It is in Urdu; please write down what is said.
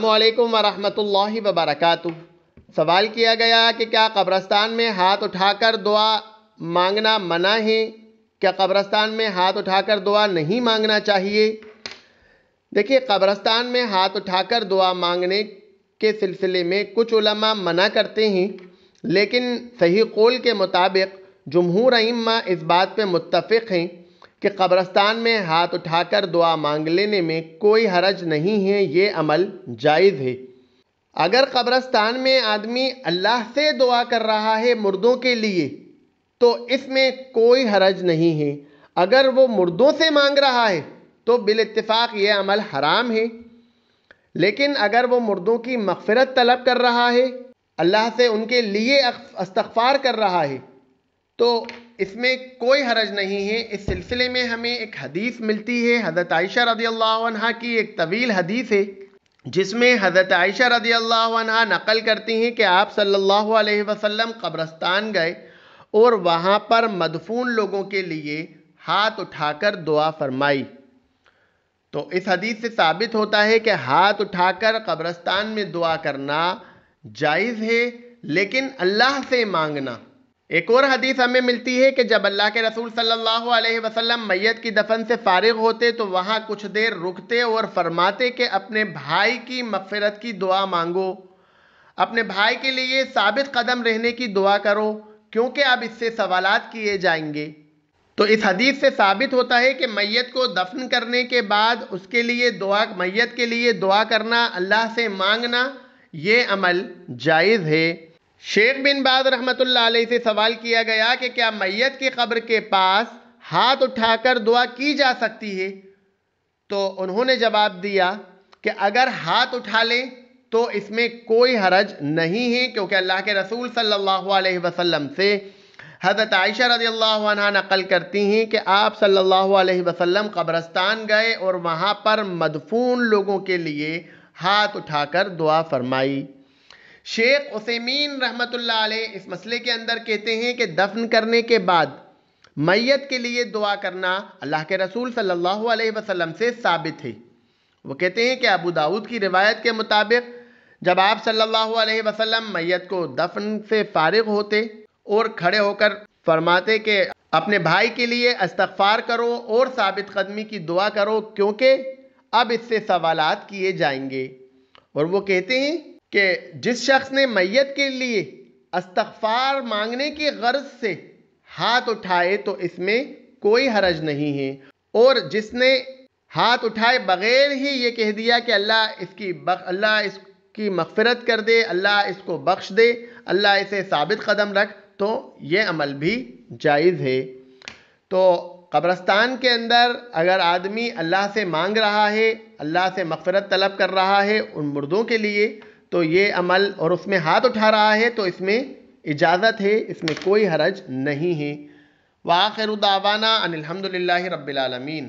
السلام علیکم ورحمۃ اللہ وبرکاتہ سوال کیا گیا کہ کیا قبرستان میں ہاتھ اٹھا کر دعا مانگنا منع ہے کیا قبرستان میں ہاتھ اٹھا کر دعا نہیں مانگنا چاہیے دیکھیے قبرستان میں ہاتھ اٹھا کر دعا مانگنے کے سلسلے میں کچھ علماء منع کرتے ہیں لیکن صحیح قول کے مطابق جمہور ائمہ اس بات پہ متفق ہیں کہ قبرستان میں ہاتھ اٹھا کر دعا مانگ لینے میں کوئی حرج نہیں ہے یہ عمل جائز ہے اگر قبرستان میں آدمی اللہ سے دعا کر رہا ہے مردوں کے لیے تو اس میں کوئی حرج نہیں ہے اگر وہ مردوں سے مانگ رہا ہے تو بالاتفاق یہ عمل حرام ہے لیکن اگر وہ مردوں کی مغفرت طلب کر رہا ہے اللہ سے ان کے لیے استغفار کر رہا ہے تو اس میں کوئی حرج نہیں ہے اس سلسلے میں ہمیں ایک حدیث ملتی ہے حضرت عائشہ رضی اللہ عنہ کی ایک طویل حدیث ہے جس میں حضرت عائشہ رضی اللہ عنہ نقل کرتی ہیں کہ آپ صلی اللہ علیہ وسلم قبرستان گئے اور وہاں پر مدفون لوگوں کے لیے ہاتھ اٹھا کر دعا فرمائی تو اس حدیث سے ثابت ہوتا ہے کہ ہاتھ اٹھا کر قبرستان میں دعا کرنا جائز ہے لیکن اللہ سے مانگنا ایک اور حدیث ہمیں ملتی ہے کہ جب اللہ کے رسول صلی اللہ علیہ وسلم میت کی دفن سے فارغ ہوتے تو وہاں کچھ دیر رکتے اور فرماتے کہ اپنے بھائی کی مغفرت کی دعا مانگو اپنے بھائی کے لیے ثابت قدم رہنے کی دعا کرو کیونکہ اب اس سے سوالات کیے جائیں گے تو اس حدیث سے ثابت ہوتا ہے کہ میت کو دفن کرنے کے بعد اس کے لیے دعا میت کے لیے دعا کرنا اللہ سے مانگنا یہ عمل جائز ہے شیخ بن باز رحمت اللہ علیہ سے سوال کیا گیا کہ کیا میت کی قبر کے پاس ہاتھ اٹھا کر دعا کی جا سکتی ہے تو انہوں نے جواب دیا کہ اگر ہاتھ اٹھا لیں تو اس میں کوئی حرج نہیں ہے کیونکہ اللہ کے رسول صلی اللہ علیہ وسلم سے حضرت عائشہ رضی اللہ عنہ نقل کرتی ہیں کہ آپ صلی اللہ علیہ وسلم قبرستان گئے اور وہاں پر مدفون لوگوں کے لیے ہاتھ اٹھا کر دعا فرمائی شیخ عثیمین رحمۃ اللہ علیہ اس مسئلے کے اندر کہتے ہیں کہ دفن کرنے کے بعد میت کے لیے دعا کرنا اللہ کے رسول صلی اللہ علیہ وسلم سے ثابت ہے وہ کہتے ہیں کہ ابو داود کی روایت کے مطابق جب آپ صلی اللہ علیہ وسلم میت کو دفن سے فارغ ہوتے اور کھڑے ہو کر فرماتے کہ اپنے بھائی کے لیے استغفار کرو اور ثابت قدمی کی دعا کرو کیونکہ اب اس سے سوالات کیے جائیں گے اور وہ کہتے ہیں کہ جس شخص نے میت کے لیے استغفار مانگنے کی غرض سے ہاتھ اٹھائے تو اس میں کوئی حرج نہیں ہے اور جس نے ہاتھ اٹھائے بغیر ہی یہ کہہ دیا کہ اللہ اس کی بخ اللہ اس کی مغفرت کر دے اللہ اس کو بخش دے اللہ اسے ثابت قدم رکھ تو یہ عمل بھی جائز ہے تو قبرستان کے اندر اگر آدمی اللہ سے مانگ رہا ہے اللہ سے مغفرت طلب کر رہا ہے ان مردوں کے لیے تو یہ عمل اور اس میں ہاتھ اٹھا رہا ہے تو اس میں اجازت ہے اس میں کوئی حرج نہیں ہے وآخر دعوانا ان الحمد للہ رب العالمین